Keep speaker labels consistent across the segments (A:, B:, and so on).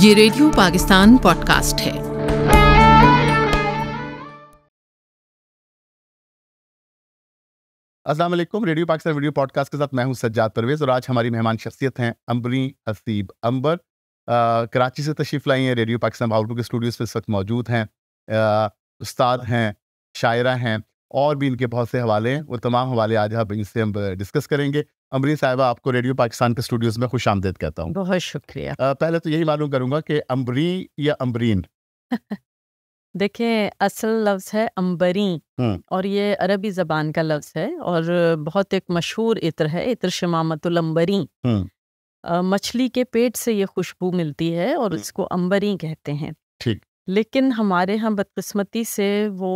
A: ये radio Pakistan podcast है अस्सलाम
B: वालेकुम रेडियो पाकिस्तान वीडियो पॉडकास्ट के साथ मैं हूं सज्जाद परवेज और आज हमारी मेहमान शख्सियत हैं अम्बरी हसीब अंबर आ, कराची से तशरीफ़ लाई हैं रेडियो पाकिस्तान भावटू के स्टूडियोज़ पर इस वक्त मौजूद हैं उस्ताद हैं शायरा हैं और भी इनके बहुत से हवाले हैं वो तमाम हवाले आज हम इनसे हम डिस्कस करेंगे अमरीन साहब आपको रेडियो पाकिस्तान के स्टूडियोज में खुश आमदेद कहता हूँ
A: बहुत शुक्रिया
B: आ, पहले तो यही मालूम करूंगा कि अमरी या अम्बरीन
A: देखिए असल लफ्ज़ है अम्बरी और ये अरबी ज़बान का लफ्ज़ है और बहुत एक मशहूर इत्र है इत्र शमामतुलम्बरी मछली के पेट से ये खुशबू मिलती है और इसको अम्बरी कहते हैं ठीक लेकिन हमारे यहाँ बदकस्मती से वो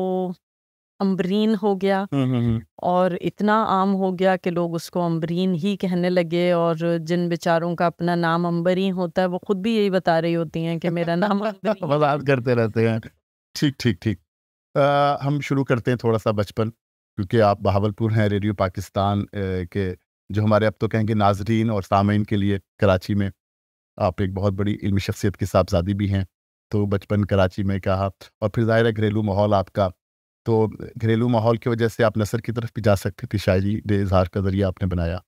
A: अम्बरीन हो गया हम्म, हम्म, हम्म। और इतना आम हो गया कि लोग उसको अम्बरीन ही कहने लगे और जिन बेचारों का अपना नाम अम्बरी होता है वो खुद भी यही बता रही होती हैं कि मेरा नाम आजाद
B: करते रहते हैं ठीक ठीक ठीक हम शुरू करते हैं थोड़ा सा बचपन क्योंकि आप बहावलपुर हैं रेडियो पाकिस्तान के जो हमारे अब तो कहेंगे नाजरीन और सामीन के लिए कराची में आप एक बहुत बड़ी इल्मी शख्सियत की साहबजादी भी हैं तो बचपन कराची में कहा और फिर ज़ाहिर है घरेलू माहौल आपका तो घरेलू माहौल की वजह से आप नसर की तरफ भी जा सकते थे शायरी दे इजहार का जरिए आपने बनाया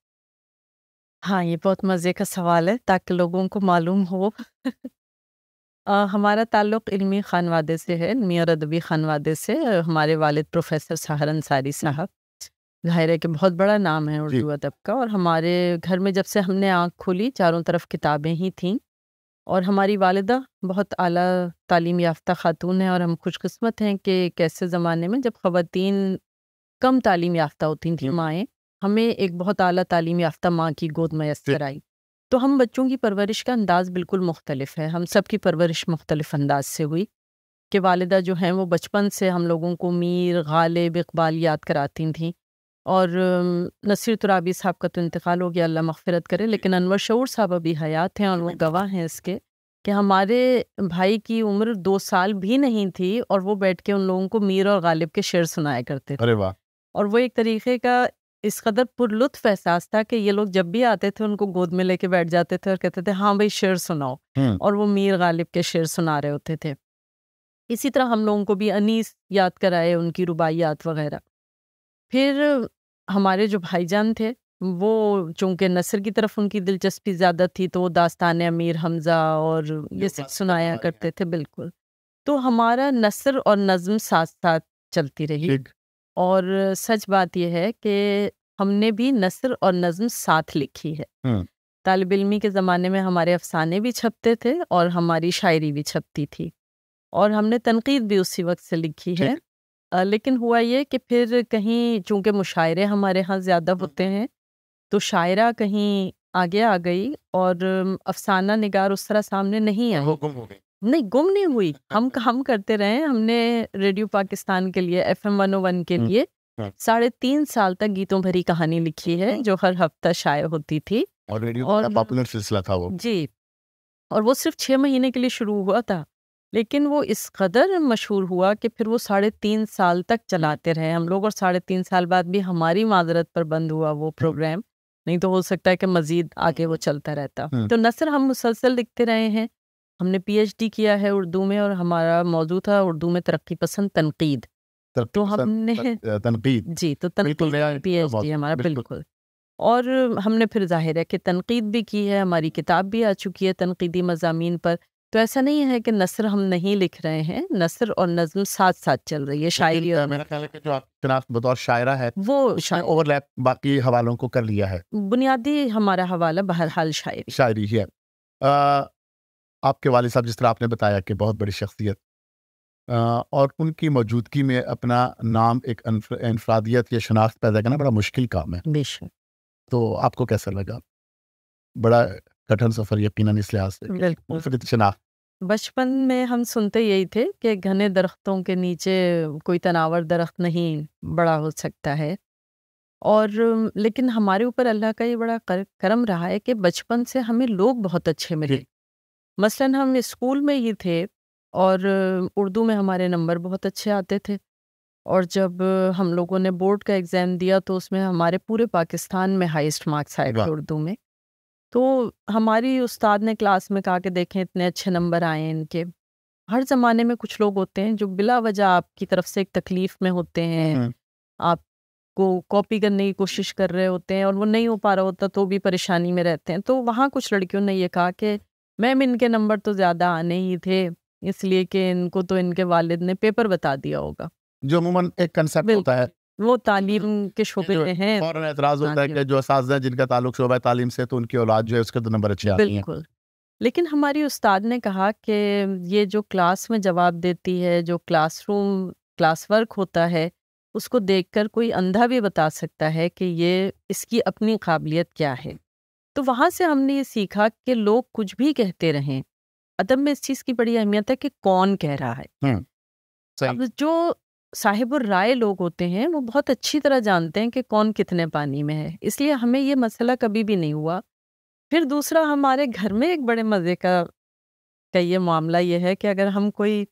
A: हाँ ये बहुत मज़े का सवाल है ताकि लोगों को मालूम हो आ, हमारा ताल्लुक इल्मी खानवादे से है इल्मी और अदबी खानवादे से हमारे वालिद प्रोफेसर सहार अंसारी साहब जाहिर है कि बहुत बड़ा नाम है उर्दू अदब का और हमारे घर में जब से हमने आँख खोली चारों तरफ किताबें ही थीं और हमारी वालदा बहुत आला तालीम याफ्ता ख़ातून है और हम खुशकस्मत हैं कि कैसे ज़माने में जब ख़वातीन कम तालीम याफ्ता होती थी माएँ हमें एक बहुत अली तालीम याफ्ता माँ की गोद मैसर आई तो हम बच्चों की परवरिश का अंदाज़ बिल्कुल मुख्तलिफ है हम सब की परवरिश मुख्तलिफ अंदाज से हुई कि वालदा जो हैं वो बचपन से हम लोगों को मीर गालिब इकबाल याद कराती थी और नसीर तुराबी साहब का तो इंतकाल हो गया अल्लाह मफ़रत करे लेकिन अनवर शूर साहब अभी हयात हैं और वो गवाह हैं इसके कि हमारे भाई की उम्र दो साल भी नहीं थी और वो बैठ के उन लोगों को मीर और गालिब के शेर सुनाया करते थे अरे वाह और वो एक तरीके का इस कदर पुरलुत्फ एहसास था कि ये लोग जब भी आते थे उनको गोद में लेके बैठ जाते थे और कहते थे हाँ भाई शेर सुनाओ और वो मीर गालिब के शेर सुना रहे होते थे इसी तरह हम लोगों को भी अनीस याद कराए उनकी रुबाइयात वगैरह फिर हमारे जो भाईजान थे वो चूंकि नसर की तरफ उनकी दिलचस्पी ज़्यादा थी तो वो दास्तान अमीर हमज़ा और ये सब तो सुनाया करते थे बिल्कुल तो हमारा नसर और नज्म साथ साथ चलती रही और सच बात यह है कि हमने भी नसर और नज़म साथ लिखी है तालब इलमी के ज़माने में हमारे अफसाने भी छपते थे और हमारी शायरी भी छपती थी और हमने तनकीद भी उसी वक्त से लिखी है लेकिन हुआ ये कि फिर कहीं चूंकि मुशायरे हमारे यहाँ ज़्यादा होते हैं, तो शायरा कहीं आगे आ गई और अफ़साना निगार उस तरह सामने नहीं तो वो
C: गुम हो गई।
A: नहीं, गुम नहीं हुई। हाँ हम हम करते रहे। हमने रेडियो पाकिस्तान के लिए एफ एम के लिए हाँ। साढ़े तीन साल तक गीतों भरी कहानी लिखी है, जो हर हफ़्ता शायर होती थी और रेडियो का पॉपुलर सिलसिला था वो। जी। और वो सिर्फ़ छह महीने के लिए शुरू हुआ था। लेकिन वो इस कदर मशहूर हुआ कि फिर वो साढ़े तीन साल तक चलाते रहे हम लोग और साढ़े तीन साल बाद भी हमारी माजरत पर बंद हुआ वो हम्म। प्रोग्राम नहीं तो हो सकता है कि मज़ीद आगे वो हम्म। चलता रहता हम्म। तो नसर हम मुसलसल लिखते रहे हैं हमने पीएचडी किया है उर्दू में और हमारा मौजू था उर्दू में तरक्की पसंद तनकीद तो हमने तनकीद जी तो तनकीद डी हमारा बिल्कुल और हमने फिर जाहिर है कि तनकीद भी की है हमारी किताब भी आ चुकी है तनकीदी मजामी पर तो ऐसा नहीं है कि नसर हम नहीं लिख रहे हैं नसर और नज्म साथ साथ चल रही है शायरी और मेरा ख्याल है जो
B: आप बतौर शायरा है वो ओवरलैप बाकी हवालों को कर लिया है
A: बुनियादी हमारा हवाला बहरहाल शायरी
B: शायरी है आ, आपके वाले साहब जिस तरह आपने बताया कि बहुत बड़ी शख्सियत और उनकी मौजूदगी में अपना नाम एक इनफरादियत या शनाख्त पैदा करना बड़ा मुश्किल काम है बेशक तो आपको कैसा लगा बड़ा कठिन सफर यकीन इस लिहाज से शनाख्त
A: बचपन में हम सुनते यही थे कि घने दरख्तों के नीचे कोई तनावर दरख्त नहीं बड़ा हो सकता है और लेकिन हमारे ऊपर अल्लाह का ये बड़ा कर, करम रहा है कि बचपन से हमें लोग बहुत अच्छे मिले मसलन हम स्कूल में ही थे और उर्दू में हमारे नंबर बहुत अच्छे आते थे और जब हम लोगों ने बोर्ड का एग्ज़ाम दिया तो उसमें हमारे पूरे पाकिस्तान में हाईएस्ट मार्क्स आए थे उर्दू में तो हमारी उस्ताद ने क्लास में कहा कि देखें इतने अच्छे नंबर आए हैं इनके हर ज़माने में कुछ लोग होते हैं जो बिला वजह आपकी तरफ से एक तकलीफ़ में होते हैं आपको कॉपी करने की कोशिश कर रहे होते हैं और वो नहीं हो पा रहा होता तो भी परेशानी में रहते हैं तो वहाँ कुछ लड़कियों ने ये कहा कि मैम इनके नंबर तो ज़्यादा आने ही थे इसलिए कि इनको तो इनके वालिद ने पेपर बता दिया होगा
B: जो अमूमन एक कंसेप्ट होता है
A: वो तालीम के शोबे में हाँ है हाँ
B: जो जिनका ताल्लुक शोबा तालीम से तो उनकी औलाद जो है उसके तो नंबर अच्छे बिल्कुल
A: लेकिन हमारी उस्ताद ने कहा कि ये जो क्लास में जवाब देती है जो क्लासरूम क्लास वर्क होता है उसको देखकर कोई अंधा भी बता सकता है कि ये इसकी अपनी काबिलियत क्या है तो वहाँ से हमने ये सीखा कि लोग कुछ भी कहते रहें अदब में इस चीज़ की बड़ी अहमियत है कि कौन कह रहा
C: है अब
A: जो साहिब और राय लोग होते हैं वो बहुत अच्छी तरह जानते हैं कि कौन कितने पानी में है इसलिए हमें ये मसला कभी भी नहीं हुआ फिर दूसरा हमारे घर में एक बड़े मज़े का का ये मामला ये है कि अगर हम कोई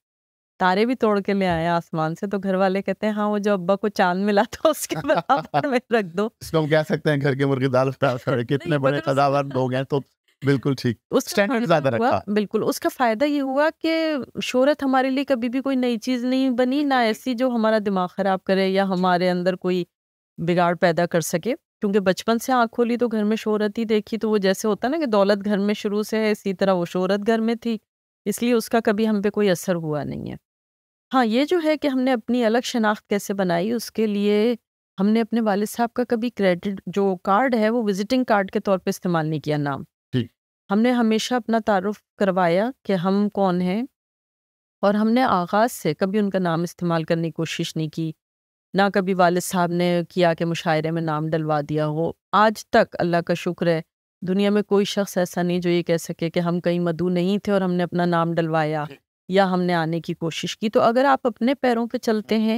A: तारे भी तोड़ के ले आए आसमान से तो घर वाले कहते हैं हाँ वो जो अब्बा को चांद मिला था उसके बराबर
B: में रख दो इसमें कह सकते हैं घर के मुर्गी दाल कितने बड़े मतलब तो लोग हैं तो बिल्कुल ठीक स्टैंड ज्यादा रखा
A: बिल्कुल उसका फायदा ये हुआ कि शोहरत हमारे लिए कभी भी कोई नई चीज नहीं बनी ना ऐसी जो हमारा दिमाग खराब करे या हमारे अंदर कोई बिगाड़ पैदा कर सके क्योंकि बचपन से आँख खोली तो घर में शोहरत ही देखी तो वो जैसे होता ना कि दौलत घर में शुरू से है इसी तरह वो शोहरत घर में थी इसलिए उसका कभी हम पे कोई असर हुआ नहीं है हाँ ये जो है कि हमने अपनी अलग शनाख्त कैसे बनाई उसके लिए हमने अपने वालिद साहब का कभी क्रेडिट जो कार्ड है वो विजिटिंग कार्ड के तौर पर इस्तेमाल नहीं किया नाम हमने हमेशा अपना तारफ़ करवाया कि हम कौन हैं और हमने आगाज़ से कभी उनका नाम इस्तेमाल करने की कोशिश नहीं की ना कभी वाल साहब ने किया कि मुशायरे में नाम डलवा दिया हो आज तक अल्लाह का शुक्र है दुनिया में कोई शख्स ऐसा नहीं जो ये कह सके कि हम कहीं मधु नहीं थे और हमने अपना नाम डलवाया या हमने आने की कोशिश की तो अगर आप अपने पैरों पे चलते हैं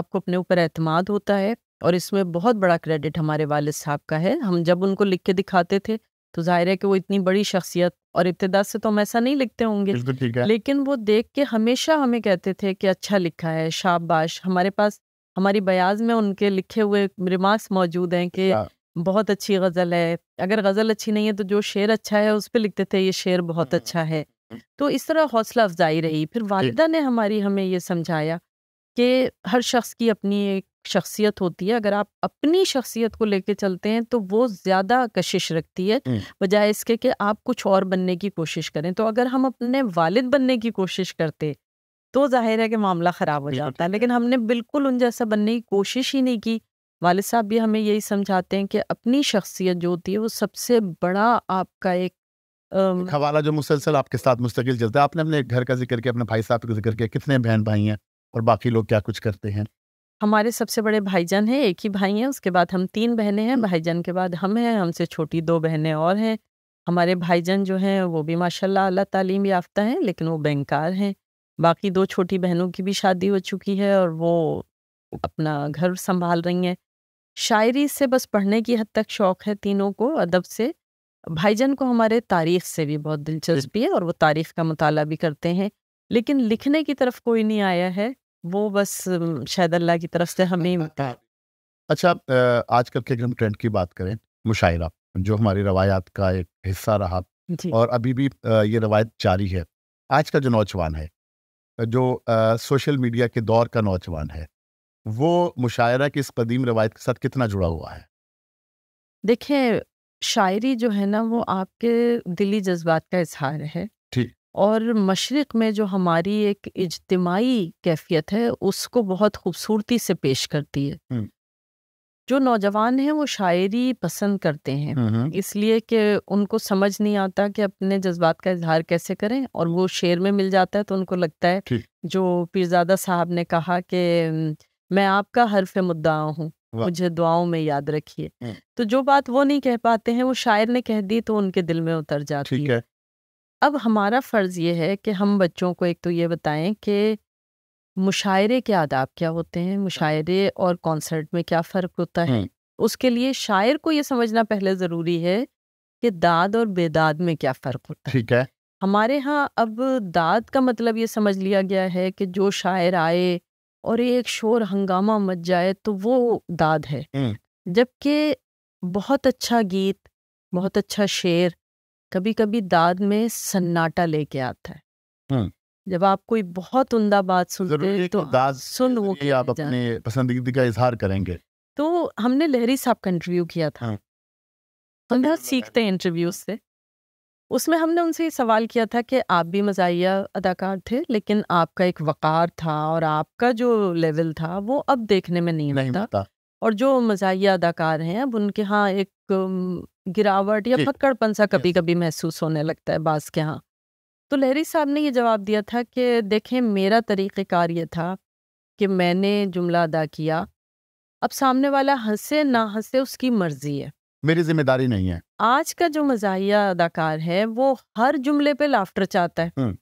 A: आपको अपने ऊपर अहतमाद होता है और इसमें बहुत बड़ा क्रेडिट हमारे वालद साहब का है हम जब उनको लिख के दिखाते थे तो जाहिर है कि वो इतनी बड़ी शख्सियत और इब्तदा से तो हम ऐसा नहीं लिखते होंगे लेकिन वो देख के हमेशा हमें कहते थे कि अच्छा लिखा है शाबाश हमारे पास हमारी बयाज में उनके लिखे हुए रिमार्क्स मौजूद हैं कि अच्छा। बहुत अच्छी गज़ल है अगर गज़ल अच्छी नहीं है तो जो शेर अच्छा है उस पर लिखते थे ये शेर बहुत हम्म, अच्छा है हम्म। तो इस तरह हौसला अफजाई रही फिर वालदा ने हमारी हमें ये समझाया कि हर शख्स की अपनी एक शख्सियत होती है अगर आप अपनी शख्सियत को लेके चलते हैं तो वो ज़्यादा कशिश रखती है बजाय इसके कि आप कुछ और बनने की कोशिश करें तो अगर हम अपने वालिद बनने की कोशिश करते तो जाहिर है कि मामला ख़राब हो जाता है लेकिन हमने बिल्कुल उन जैसा बनने की कोशिश ही नहीं की वाल साहब भी हमें यही समझाते हैं कि अपनी शख्सियत जो होती है वो सबसे बड़ा आपका एक
B: हवाला जो मुसलसल आपके साथ मुस्तकिल चलता है आपने अपने घर का जिक्र किया अपने भाई साहब का जिक्र किया कितने बहन भाई हैं और बाकी लोग क्या कुछ करते हैं
A: हमारे सबसे बड़े भाईजान हैं एक ही भाई हैं उसके बाद हम तीन बहनें हैं भाईजान के बाद हम हैं हमसे छोटी दो बहनें और हैं हमारे भाईजान जो हैं वो भी माशाल्लाह अल्लाह तालीम याफ्ता हैं लेकिन वो बैंकार हैं बाकी दो छोटी बहनों की भी शादी हो चुकी है और वो अपना घर संभाल रही हैं शायरी से बस पढ़ने की हद तक शौक है तीनों को अदब से भाईजन को हमारे तारीख से भी बहुत दिलचस्पी है और वो तारीख का मताला भी करते हैं लेकिन लिखने की तरफ कोई नहीं आया है वो बस शायद अल्लाह की तरफ से हमें
B: अच्छा आजकल के अगर हम ट्रेंड की बात करें मुशायरा जो हमारी रवायात का एक हिस्सा रहा और अभी भी ये रवायत जारी है आज का जो नौजवान है जो सोशल मीडिया के दौर का नौजवान है वो मुशायरा की इस कदीम रवायत के साथ कितना जुड़ा हुआ है
A: देखिए शायरी जो है ना वो आपके दिली जज्बात का इजहार है और मशरक़ में जो हमारी एक इजतमाही कैफियत है उसको बहुत खूबसूरती से पेश करती है जो नौजवान हैं वो शायरी पसंद करते हैं इसलिए कि उनको समझ नहीं आता कि अपने जज्बात का इजहार कैसे करें और वो शेर में मिल जाता है तो उनको लगता है जो पीरजादा साहब ने कहा कि मैं आपका हरफ मुद्दा हूँ मुझे दुआओं में याद रखिए तो जो बात वो नहीं कह पाते हैं वो शायर ने कह दी तो उनके दिल में उतर जाती है अब हमारा फ़र्ज़ ये है कि हम बच्चों को एक तो ये बताएं कि मुशायरे के आदाब क्या होते हैं मुशायरे और कॉन्सर्ट में क्या फ़र्क होता है उसके लिए शायर को ये समझना पहले ज़रूरी है कि दाद और बेदाद में क्या फ़र्क होता है ठीक है हमारे यहाँ अब दाद का मतलब ये समझ लिया गया है कि जो शायर आए और एक शोर हंगामा मच जाए तो वो दाद है जबकि बहुत अच्छा गीत बहुत अच्छा शेर कभी कभी दाद में सन्नाटा लेके आता है हाँ। जब आप कोई बहुत उमदा बात सुनते हैं तो दाद सुन
B: वो आप अपने पसंदीदगी का इजहार करेंगे
A: तो हमने लहरी साहब का इंटरव्यू किया था हाँ। हम बहुत सीखते हैं इंटरव्यू से उसमें हमने उनसे ये सवाल किया था कि आप भी मजाया अदाकार थे लेकिन आपका एक वक़ार था और आपका जो लेवल था वो अब देखने में नहीं मिलता और जो मजाया अदाकार हैं अब उनके यहाँ एक गिरावट या पकड़पन सा कभी कभी महसूस होने लगता है बास के यहाँ तो लहरी साहब ने ये जवाब दिया था कि देखें मेरा तरीक़ार ये था कि मैंने जुमला अदा किया अब सामने वाला हंसे ना हंसे उसकी मर्जी है
B: मेरी जिम्मेदारी नहीं है
A: आज का जो मजाहिया अदाकार है वो हर जुमले पे लाफ्टर चाहता है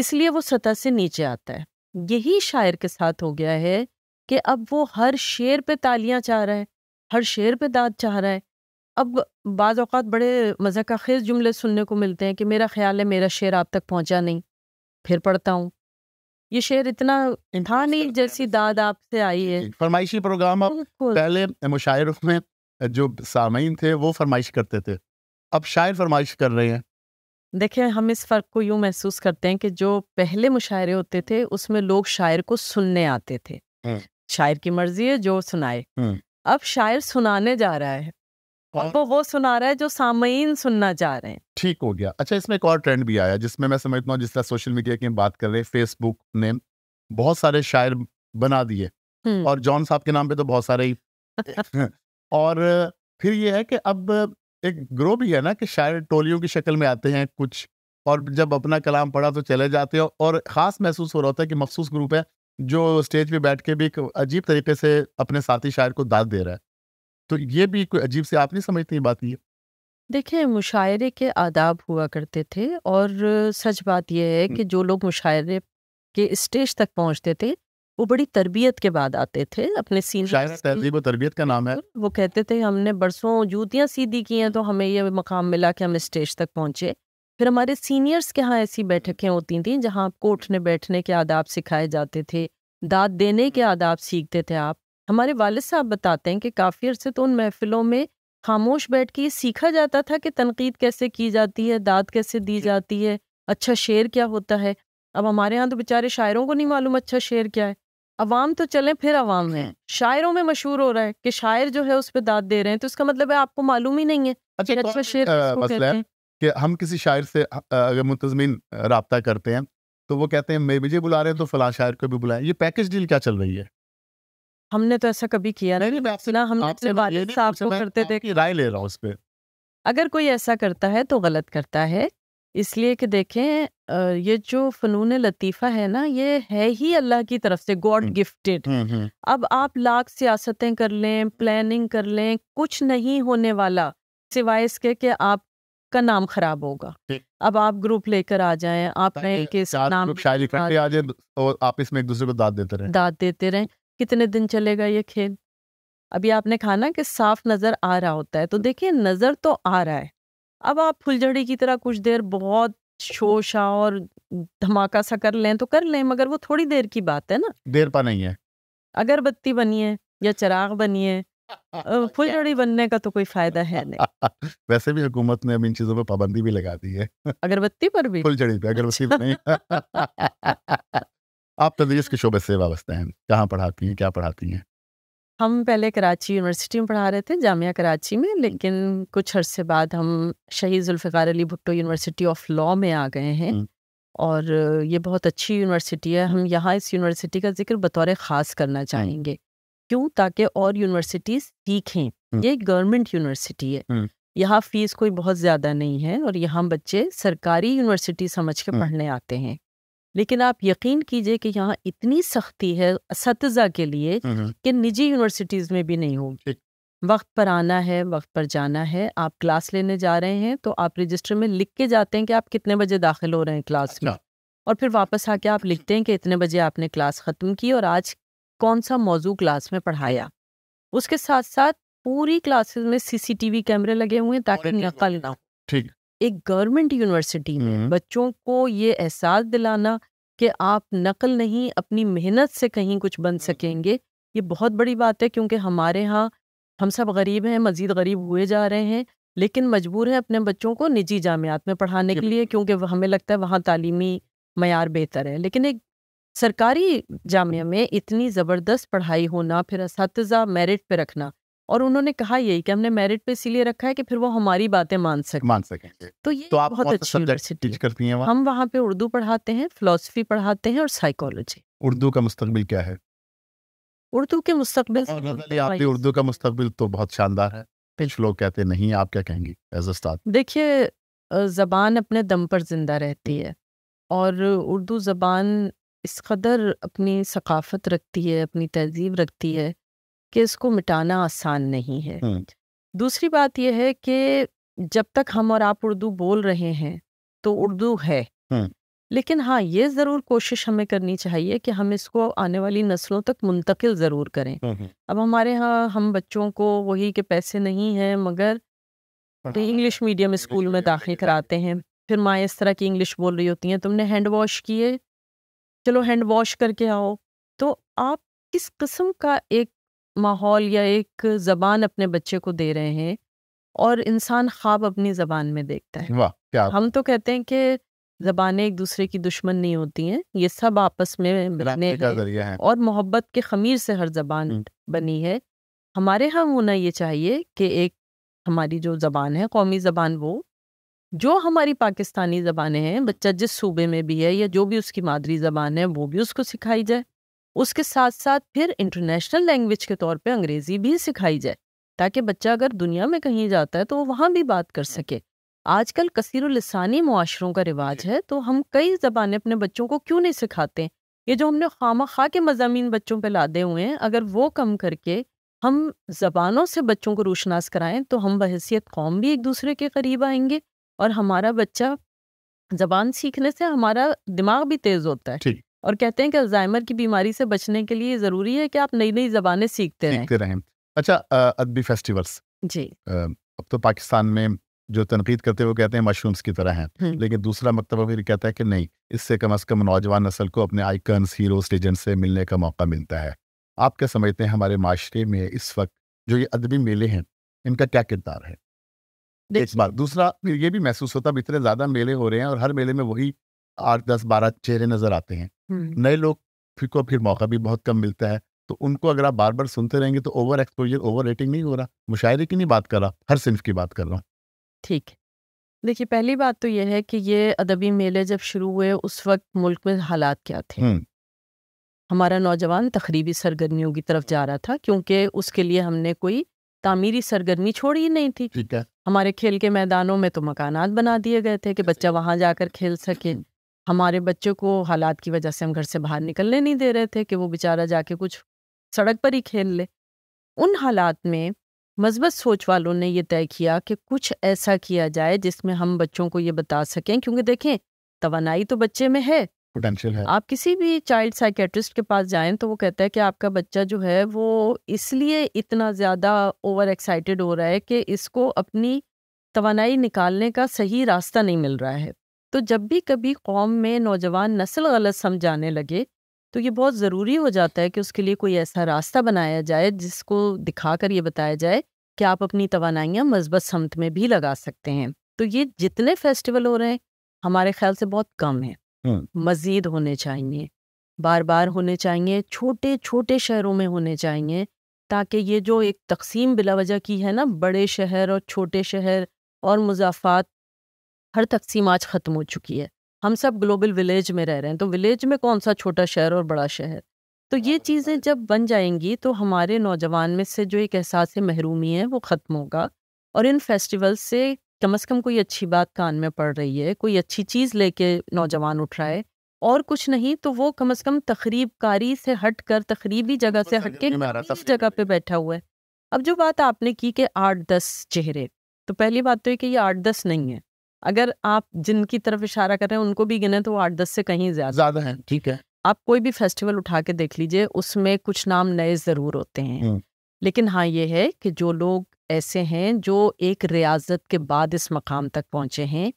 A: इसलिए वो सतह से नीचे आता है यही शायर के साथ हो गया है कि अब वो हर शेर पे तालियां चाह रहा है हर शेर पे दाद चाह रहा है अब बाज़ अवत बड़े मज़े का खेज़ जुमले सुनने को मिलते हैं कि मेरा ख्याल है मेरा शेर आप तक पहुंचा नहीं फिर पढ़ता हूँ ये शेर इतना था नहीं जैसी दाद आपसे आई है
B: फरमाइशी प्रोग्राम अब पहले मुशायरों में जो सामीन थे वो फरमाइश करते थे अब शायर फरमाइश कर रहे हैं
A: देखिए हम इस फ़र्क को यूँ महसूस करते हैं कि जो पहले मुशायरे होते थे उसमें लोग शायर को सुनने आते थे शायर की मर्जी है जो सुनाए अब शायर सुनाने जा रहा है और वो वो सुना रहा है जो सामयीन सुनना चाह रहे हैं
B: ठीक हो गया अच्छा इसमें एक और ट्रेंड भी आया जिसमें मैं समझता हूँ जिस तरह सोशल मीडिया की बात कर रहे हैं फेसबुक ने बहुत सारे शायर बना दिए और जॉन साहब के नाम पे तो बहुत सारे ही और फिर ये है कि अब एक ग्रो भी है ना कि शायर टोलियों की शक्ल में आते हैं कुछ और जब अपना कलाम पढ़ा तो चले जाते हो और ख़ास महसूस हो रहा होता है कि मखसूस ग्रुप है जो स्टेज पे बैठ के भी एक अजीब तरीके से अपने साथी शायर को दाद दे रहा है तो ये भी कोई अजीब से आप नहीं समझते ये बात ये
A: देखिए मुशायरे के आदाब हुआ करते थे और सच बात यह है कि जो लोग मुशायरे के स्टेज तक पहुंचते थे वो बड़ी तरबियत के बाद आते थे अपने सीनियर तहजीब
B: तरबियत का नाम है
A: वो कहते थे हमने बरसों जूतियाँ सीधी की हैं तो हमें ये मकाम मिला कि हम स्टेज तक पहुँचे फिर हमारे सीनियर्स के यहाँ ऐसी बैठकें होती थी जहाँ आपको उठने बैठने के आदाब सिखाए जाते थे दाद देने के आदाब सीखते थे आप हमारे वालद साहब बताते हैं कि काफ़ी अरसे तो उन महफिलों में खामोश बैठ के ये सीखा जाता था कि तनकीद कैसे की जाती है दाद कैसे दी जाती है अच्छा शेर क्या होता है अब हमारे यहाँ तो बेचारे शायरों को नहीं मालूम अच्छा शेर क्या है अवाम तो चलें फिर अवाम है शायरों में मशहूर हो रहा है कि शायर जो है उस पर दाद दे रहे हैं तो इसका मतलब है आपको मालूम ही नहीं है अच्छा, तो अच्छा शेर आ,
B: कि हम किसी शायर से अगर मुंतजमिन रबता करते हैं तो वो कहते हैं मैं मुझे बुला रहे हैं तो फला शायर को भी बुलाएं ये पैकेज डील क्या चल रही है
A: हमने तो ऐसा कभी किया नहीं, नहीं मैं आपसे ना हम वालिद साहब को करते थे राय ले रहा हूँ उस पर अगर कोई ऐसा करता है तो गलत करता है इसलिए कि देखें ये जो फ़नून लतीफ़ा है ना ये है ही अल्लाह की तरफ से गॉड गिफ्टेड अब आप लाख सियासतें कर लें प्लानिंग कर लें कुछ नहीं होने वाला सिवाय इसके कि आपका नाम खराब होगा अब आप ग्रुप लेकर आ जाएं आप नए
B: के नाम शायरी आ जाए और आप इसमें एक दूसरे को दाद देते रहें
A: दाद देते रहें कितने दिन चलेगा ये खेल अभी आपने खाना कि साफ नज़र आ रहा होता है तो देखिए नज़र तो आ रहा है अब आप फुलझड़ी की तरह कुछ देर बहुत शोशा और धमाका सा कर लें तो कर लें मगर वो थोड़ी देर की बात है ना
B: देर पा नहीं है
A: अगरबत्ती है या चिराग बनिए फुलझड़ी बनने का तो कोई फायदा है नहीं
B: वैसे भी हुकूमत ने अब इन चीजों पर पाबंदी भी लगा दी है
A: अगरबत्ती पर भी
B: फुलझड़ी पे अगरबत्ती अच्छा। नहीं आप तदरीस के शोबे से वाबस्ते हैं कहाँ पढ़ाती हैं क्या पढ़ाती हैं
A: हम पहले कराची यूनिवर्सिटी में पढ़ा रहे थे जामिया कराची में लेकिन कुछ अरसे बाद हम Shaheed Zulfikar Ali Bhutto University of Law में आ गए हैं और ये बहुत अच्छी यूनिवर्सिटी है हम यहाँ इस यूनिवर्सिटी का जिक्र बतौर ख़ास करना चाहेंगे क्यों ताकि और यूनिवर्सिटीज़ सीखें ये गवर्नमेंट यूनिवर्सिटी है यहाँ फीस कोई बहुत ज़्यादा नहीं है और यहाँ बच्चे सरकारी यूनिवर्सिटी समझ के पढ़ने आते हैं लेकिन आप यकीन कीजिए कि यहाँ इतनी सख्ती है इसतजा के लिए कि निजी यूनिवर्सिटीज़ में भी नहीं होगी वक्त पर आना है वक्त पर जाना है आप क्लास लेने जा रहे हैं तो आप रजिस्टर में लिख के जाते हैं कि आप कितने बजे दाखिल हो रहे हैं क्लास में अच्छा। और फिर वापस आके आप अच्छा। लिखते हैं कि इतने बजे आपने क्लास ख़त्म की और आज कौन सा मौजू क्लास में पढ़ाया उसके साथ साथ पूरी क्लासेस में सीसीटीवी कैमरे लगे हुए हैं ताकि नकल ना हो ठीक एक गवर्नमेंट यूनिवर्सिटी में हम्म। बच्चों को ये एहसास दिलाना कि आप नकल नहीं अपनी मेहनत से कहीं कुछ बन हम्म, हम्म। सकेंगे ये बहुत बड़ी बात है क्योंकि हमारे यहाँ हम सब गरीब हैं मज़ीद गरीब हुए जा रहे हैं लेकिन मजबूर हैं अपने बच्चों को निजी जामियात में पढ़ाने के लिए क्योंकि हमें लगता है वहाँ तालीमी मैार बेहतर है लेकिन एक सरकारी जामिया में इतनी ज़बरदस्त पढ़ाई होना फिर इस मेरिट पर रखना और उन्होंने कहा यही कि हमने मेरिट पे इसीलिए रखा है कि फिर वो हमारी बातें मान सके मान सके
B: तो ये तो आप बहुत अच्छी टीच करती हैं
A: हम वहाँ पे उर्दू पढ़ाते हैं फिलोसफी पढ़ाते हैं और साइकोलॉजी
B: उर्दू का मुस्तबिल क्या है
A: उर्दू के मुस्तबिल तो
B: उर्दू का मुस्तबिल तो बहुत शानदार है कुछ लोग कहते नहीं आप क्या कहेंगी एज
A: देखिए ज़बान अपने दम पर जिंदा रहती है और उर्दू ज़बान इस कदर अपनी सकाफत रखती है अपनी तहजीब रखती है कि इसको मिटाना आसान नहीं है दूसरी बात यह है कि जब तक हम और आप उर्दू बोल रहे हैं तो उर्दू है लेकिन हाँ ये ज़रूर कोशिश हमें करनी चाहिए कि हम इसको आने वाली नस्लों तक मुंतकिल ज़रूर करें अब हमारे यहाँ हम बच्चों को वही के पैसे नहीं हैं मगर तो इंग्लिश हाँ, मीडियम स्कूल में दाखिल कराते हैं फिर माँ इस तरह की इंग्लिश बोल रही होती हैं तुमने हैंड वॉश किए चलो हैंड वॉश करके आओ तो आप किस किस्म का एक माहौल या एक जबान अपने बच्चे को दे रहे हैं और इंसान ख्वाब अपनी जबान में देखता है
B: वाह क्या हम
A: तो कहते हैं कि जबानें एक दूसरे की दुश्मन नहीं होती हैं ये सब आपस में मिलने का
C: है और
A: मोहब्बत के खमीर से हर जबान बनी है हमारे यहाँ होना ये चाहिए कि एक हमारी जो जबान है कौमी जबान वो जो हमारी पाकिस्तानी ज़बानें हैं बच्चा जिस सूबे में भी है या जो भी उसकी मादरी ज़बान है वो भी उसको सिखाई जाए उसके साथ साथ फिर इंटरनेशनल लैंग्वेज के तौर पे अंग्रेज़ी भी सिखाई जाए ताकि बच्चा अगर दुनिया में कहीं जाता है तो वो वहाँ भी बात कर सके आजकल कसरलसानी माशरों का रिवाज है तो हम कई ज़बानें अपने बच्चों को क्यों नहीं सिखाते ये जो हमने खामा खा के मजामी बच्चों पर लादे हुए हैं अगर वो कम करके हम ज़बानों से बच्चों को रोशनास कराएं तो हम बहसीत कौम भी एक दूसरे के करीब आएंगे और हमारा बच्चा ज़बान सीखने से हमारा दिमाग भी तेज़ होता है और कहते हैं कि अल्जाइमर की बीमारी से बचने के लिए ज़रूरी है कि आप नई नई जबानें सीखते रहें सीखते
B: रहें अच्छा अदबी फेस्टिवल्स जी अब तो पाकिस्तान में जो तनकीद करते हैं वो कहते हैं मशरूम्स की तरह हैं लेकिन दूसरा मकतबा फिर कहता है कि नहीं इससे कम अज़ कम नौजवान नस्ल को अपने आइकन्स हीरो से मिलने का मौका मिलता है आप क्या समझते हैं हमारे माशरे में इस वक्त जो ये अदबी मेले हैं इनका क्या किरदार है एक बार दूसरा फिर ये भी महसूस होता है इतने ज़्यादा मेले हो रहे हैं और हर मेले में वही आठ दस बारह चेहरे नज़र आते हैं हम्म। नए लोग को फिर मौका भी बहुत कम मिलता है तो उनको अगर आप बार बार सुनते रहेंगे तो ओवर एक्सपोजर ओवर रेटिंग नहीं हो रहा मुशायरे की नहीं बात कर रहा हर सिंफ की बात कर रहा हूँ
A: ठीक है देखिए पहली बात तो यह है कि ये अदबी मेले जब शुरू हुए उस वक्त मुल्क में हालात क्या थे हम्म। हमारा नौजवान तकरीबी सरगर्मियों की तरफ जा रहा था क्योंकि उसके लिए हमने कोई तामीरी सरगर्मी छोड़ी ही नहीं थी ठीक है हमारे खेल के मैदानों में तो मकानात बना दिए गए थे कि बच्चा वहाँ जाकर खेल सके हम्म। हमारे बच्चों को हालात की वजह से हम घर से बाहर निकलने नहीं दे रहे थे कि वो बेचारा जाके कुछ सड़क पर ही खेल ले उन हालात में मजबत सोच वालों ने ये तय किया कि कुछ ऐसा किया जाए जिसमें हम बच्चों को ये बता सकें क्योंकि देखें तोानाई तो बच्चे में है पोटेंशियल है आप किसी भी चाइल्ड साइकेट्रिस्ट के पास जाएं तो वो कहता है कि आपका बच्चा जो है वो इसलिए इतना ज़्यादा ओवर एक्साइटेड हो रहा है कि इसको अपनी तोानाई निकालने का सही रास्ता नहीं मिल रहा है तो जब भी कभी कौम में नौजवान नस्ल गलत समझाने लगे तो ये बहुत ज़रूरी हो जाता है कि उसके लिए कोई ऐसा रास्ता बनाया जाए जिसको दिखा कर ये बताया जाए कि आप अपनी तोानाइयाँ मजबत समत में भी लगा सकते हैं तो ये जितने फेस्टिवल हो रहे हैं हमारे ख्याल से बहुत कम है मज़ीद होने चाहिए बार बार होने चाहिए छोटे छोटे शहरों में होने चाहिए ताकि ये जो एक तकसीम बिलावजह की है ना बड़े शहर और छोटे शहर और मुजाफात हर तकसीम आज ख़त्म हो चुकी है हम सब ग्लोबल विलेज में रह रहे हैं तो विलेज में कौन सा छोटा शहर और बड़ा शहर तो ये चीज़ें जब बन जाएंगी तो हमारे नौजवान में से जो एक एहसास महरूमी है वो ख़त्म होगा और इन फेस्टिवल से कम अज़ कम कोई अच्छी बात कान में पड़ रही है कोई अच्छी चीज़ लेके नौजवान उठ रहा है और कुछ नहीं तो वो कम अज़ कम तकरीबकारी से हट कर तकरीबी जगह से हट के जगह पे बैठा हुआ है अब जो बात आपने की कि आठ दस चेहरे तो पहली बात तो ये कि ये आठ दस नहीं है अगर आप जिनकी तरफ इशारा कर रहे हैं उनको भी गिने तो आठ दस से कहीं ज्यादा ज्यादा है ठीक है आप कोई भी फेस्टिवल उठा के देख लीजिए उसमें कुछ नाम नए ज़रूर होते हैं हम्म। लेकिन हाँ ये है कि जो लोग ऐसे हैं जो एक रियाजत के बाद इस मकाम तक पहुंचे हैं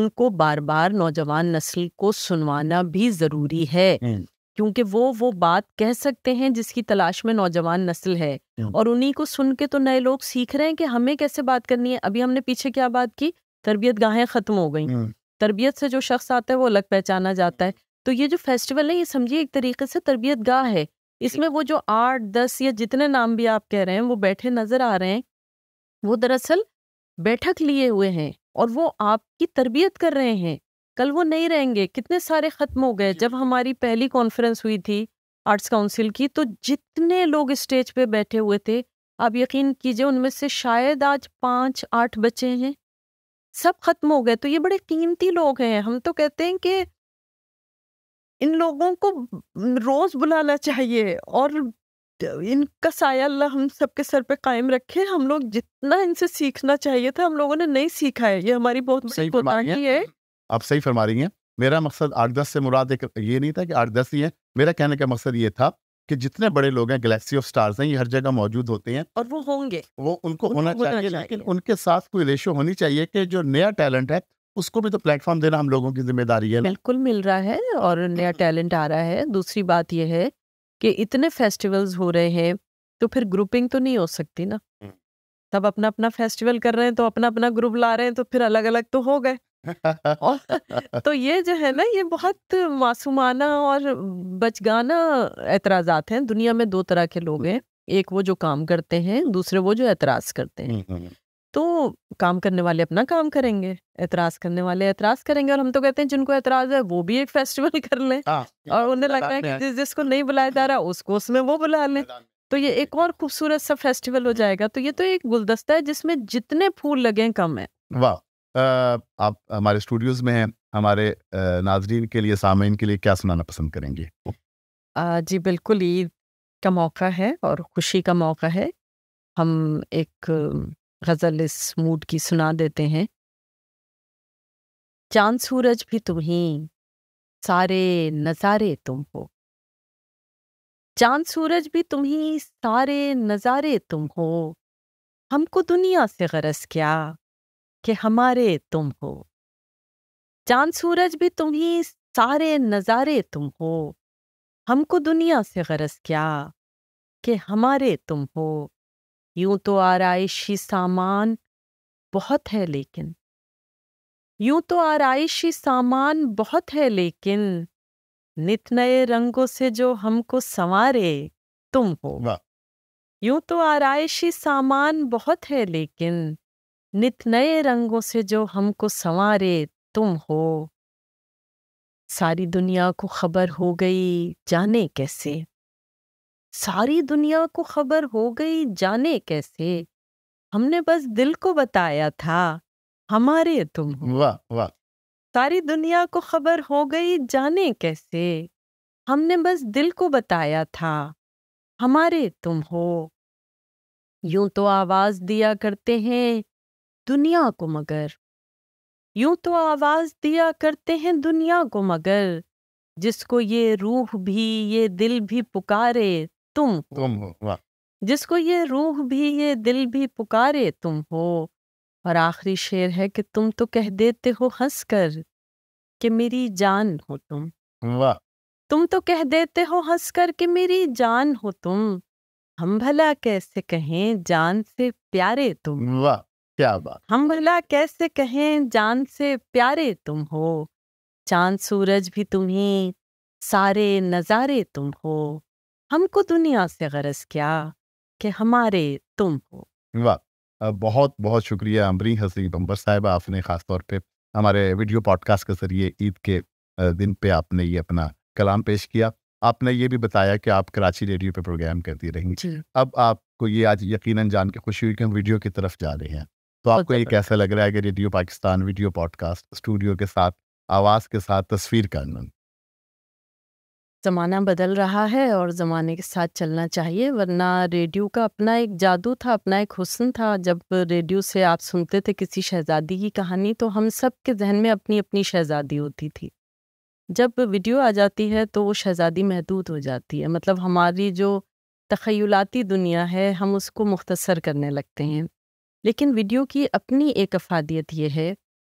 A: उनको बार बार नौजवान नस्ल को सुनवाना भी ज़रूरी है हम्म। क्योंकि वो वो बात कह सकते हैं जिसकी तलाश में नौजवान नस्ल है और उन्हीं को सुन के तो नए लोग सीख रहे हैं कि हमें कैसे बात करनी है अभी हमने पीछे क्या बात की तरबियत गाहें ख़त्म हो गई हम्म। तरबियत से जो शख्स आता है वो अलग पहचाना जाता है तो ये जो फेस्टिवल है ये समझिए एक तरीके से तरबियत गाह है इसमें वो जो आठ दस या जितने नाम भी आप कह रहे हैं वो बैठे नज़र आ रहे हैं वो दरअसल बैठक लिए हुए हैं और वो आपकी तरबियत कर रहे हैं कल वो नहीं रहेंगे कितने सारे ख़त्म हो गए जब हमारी पहली कॉन्फ्रेंस हुई थी आर्ट्स काउंसिल की तो जितने लोग स्टेज पे बैठे हुए थे आप यकीन कीजिए उनमें से शायद आज पाँच आठ बच्चे हैं सब खत्म हो गए तो ये बड़े कीमती लोग हैं हम तो कहते हैं कि इन लोगों को रोज बुलाना चाहिए और इनका साया अल्लाह हम सबके सर पे कायम रखे हम लोग जितना इनसे सीखना चाहिए था हम लोगों ने नहीं सीखा है ये हमारी बहुत सही है।,
B: आप सही फरमा रही हैं मेरा मकसद आठ दस से मुराद एक ये नहीं था कि आठ दस ही है मेरा कहने का मकसद ये था कि जितने बड़े लोग हैं गैलेक्सी ऑफ स्टार्स हैं ये हर जगह मौजूद होते हैं और वो होंगे वो उनको उन, होना चाहिए, चाहिए लेकिन उनके साथ कोई रेशो होनी चाहिए कि जो नया टैलेंट है उसको भी तो प्लेटफॉर्म देना हम लोगों की जिम्मेदारी है बिल्कुल
A: मिल रहा है और नया हम्म। टैलेंट आ रहा है दूसरी बात यह है कि इतने फेस्टिवल्स हो रहे हैं तो फिर ग्रुपिंग तो नहीं हो सकती ना हम्म। तब अपना अपना फेस्टिवल कर रहे हैं तो अपना अपना ग्रुप ला रहे हैं तो फिर अलग अलग तो हो गए
C: तो
A: ये जो है ना ये बहुत मासूमाना और बचगाना एतराजात हैं दुनिया में दो तरह के लोग हैं एक वो जो काम करते हैं दूसरे वो जो एतराज करते हैं तो काम करने वाले अपना काम करेंगे एतराज करने वाले एतराज करेंगे और हम तो कहते हैं जिनको एतराज है वो भी एक फेस्टिवल कर लें हाँ, और उन्हें लगता है तो कि जिसको नहीं बुलाया जा रहा उसको उसमें वो बुला लें तो ये एक और खूबसूरत सा फेस्टिवल हो जाएगा तो ये तो एक गुलदस्ता है जिसमें जितने फूल लगे कम है
B: वाह आप हमारे स्टूडियोज में हैं हमारे नाजरीन के लिए सामीन के लिए क्या सुनाना पसंद करेंगे
A: जी बिल्कुल ईद का मौका है और खुशी का मौका है हम एक गज़ल इस मूड की सुना देते हैं चांद सूरज भी तुम ही सारे नज़ारे तुम हो चांद सूरज भी तुम ही सारे नज़ारे तुम हो हमको दुनिया से गरज क्या कि हमारे तुम हो चांद सूरज भी तुम ही सारे नज़ारे तुम हो हमको दुनिया से गरज क्या कि हमारे तुम हो यूं तो आरायशी सामान बहुत है लेकिन यूं तो आरायशी सामान बहुत है लेकिन नित नए रंगों से जो हमको संवारे तुम हो यूं तो आरायशी सामान बहुत है लेकिन नित नए रंगों से जो हमको संवारे तुम हो सारी दुनिया को खबर हो गई जाने कैसे सारी दुनिया को खबर हो गई जाने कैसे हमने बस दिल को बताया था हमारे तुम हो वाह वाह सारी दुनिया को खबर हो गई जाने कैसे हमने बस दिल को बताया था हमारे तुम हो यूं तो आवाज दिया करते हैं दुनिया को मगर यूं तो आवाज दिया करते हैं दुनिया को मगर जिसको ये रूह भी ये दिल भी पुकारे तुम तुम हो जिसको ये रूह भी ये दिल भी पुकारे तुम हो और आखिरी शेर है कि तुम तो कह देते हो हंस कर कि मेरी जान हो तुम वाह तुम तो कह देते हो हंस कर कि मेरी जान हो तुम हम भला कैसे कहें जान से प्यारे तुम वाह क्या बात हम भला कैसे कहें जान से प्यारे तुम हो चांद सूरज भी तुम्हें सारे नज़ारे तुम हो हमको दुनिया से गरज क्या कि हमारे तुम हो
B: वाह बहुत बहुत शुक्रिया अमरी हसी बम्बर साहब आपने ख़ास तौर पे हमारे वीडियो पॉडकास्ट के जरिए ईद के दिन पे आपने ये अपना कलाम पेश किया आपने ये भी बताया कि आप कराची रेडियो पे प्रोग्राम करती रहेंगी अब आपको ये आज यकीनन जान के खुशी हुई कि हम वीडियो की तरफ जा रहे हैं तो आपको ये कैसा लग रहा है कि radio Pakistan video podcast studio के साथ आवाज़ के साथ तस्वीर का आनंद
A: ज़माना बदल रहा है और ज़माने के साथ चलना चाहिए वरना रेडियो का अपना एक जादू था अपना एक हुसन था जब रेडियो से आप सुनते थे किसी शहज़ादी की कहानी तो हम सब के जहन में अपनी अपनी शहज़ादी होती थी जब वीडियो आ जाती है तो वो शहज़ादी महदूद हो जाती है मतलब हमारी जो तखयलाती दुनिया है हम उसको मुख्तसर करने लगते हैं लेकिन वीडियो की अपनी एक अफादियत ये है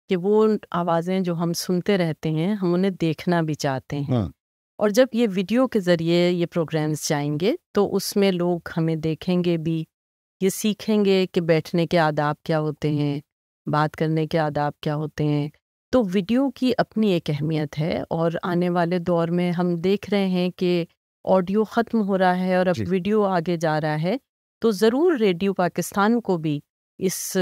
A: कि वो आवाज़ें जो हम सुनते रहते हैं हम उन्हें देखना भी चाहते हैं हाँ। और जब ये वीडियो के ज़रिए ये प्रोग्राम्स जाएंगे तो उसमें लोग हमें देखेंगे भी ये सीखेंगे कि बैठने के आदाब क्या होते हैं बात करने के आदाब क्या होते हैं तो वीडियो की अपनी एक अहमियत है और आने वाले दौर में हम देख रहे हैं कि ऑडियो ख़त्म हो रहा है और अब वीडियो आगे जा रहा है तो ज़रूर रेडियो पाकिस्तान को भी इस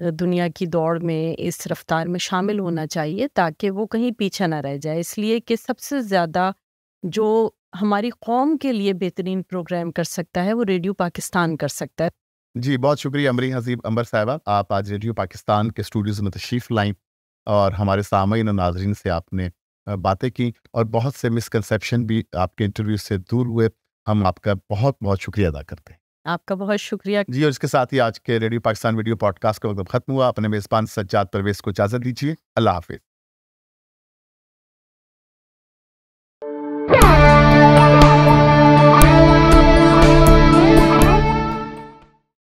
A: दुनिया की दौड़ में इस रफ्तार में शामिल होना चाहिए ताकि वो कहीं पीछे ना रह जाए इसलिए कि सबसे ज़्यादा जो हमारी कौम के लिए बेहतरीन प्रोग्राम कर सकता है वो रेडियो पाकिस्तान कर सकता है
B: जी बहुत शुक्रिया अमरी हजीब अमर साहबा आप आज रेडियो पाकिस्तान के स्टूडियोज़ में तशरीफ़ लाएँ और हमारे सामीन और नाजरन से आपने बातें की और बहुत से मिसकनसेप्शन भी आपके इंटरव्यू से दूर हुए हम आपका बहुत बहुत शुक्रिया अदा करते हैं आपका बहुत शुक्रिया जी और इसके साथ ही आज के रेडियो पाकिस्तान वीडियो पॉडकास्ट का वक्त खत्म हुआ अपने मेजबान सज्जाद परवेज को इजाजत दीजिए अल्लाह हाफिज